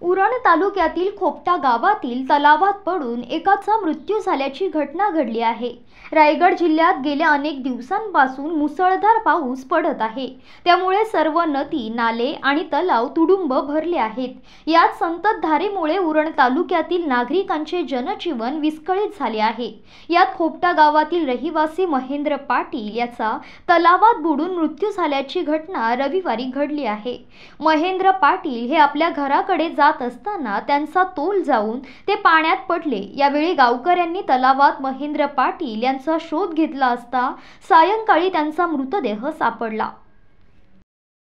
उरण तालुक्यातील खोपटा गावातील तलावात पडून एकाचा मृत्यू झाल्याची घटना घडली आहे रायगड जिल्ह्यात गेल्या अनेक दिवसांपासून मुसळधार पाऊस पडत आहे त्यामुळे सर्व नदी नाले आणि तलाव तुडुंब भरले आहेत यात संततधारेमुळे उरण तालुक्यातील नागरिकांचे जनजीवन विस्कळीत झाले आहे यात खोपटा गावातील रहिवासी महेंद्र पाटील याचा तलावात बुडून मृत्यू झाल्याची घटना रविवारी घडली आहे महेंद्र पाटील हे आपल्या घराकडे जात जात असताना त्यांचा तोल जाऊन ते पाण्यात पडले यावेळी गावकऱ्यांनी तलावात महेंद्र पाटील यांचा शोध घेतला असता सायंकाळी त्यांचा मृतदेह सापडला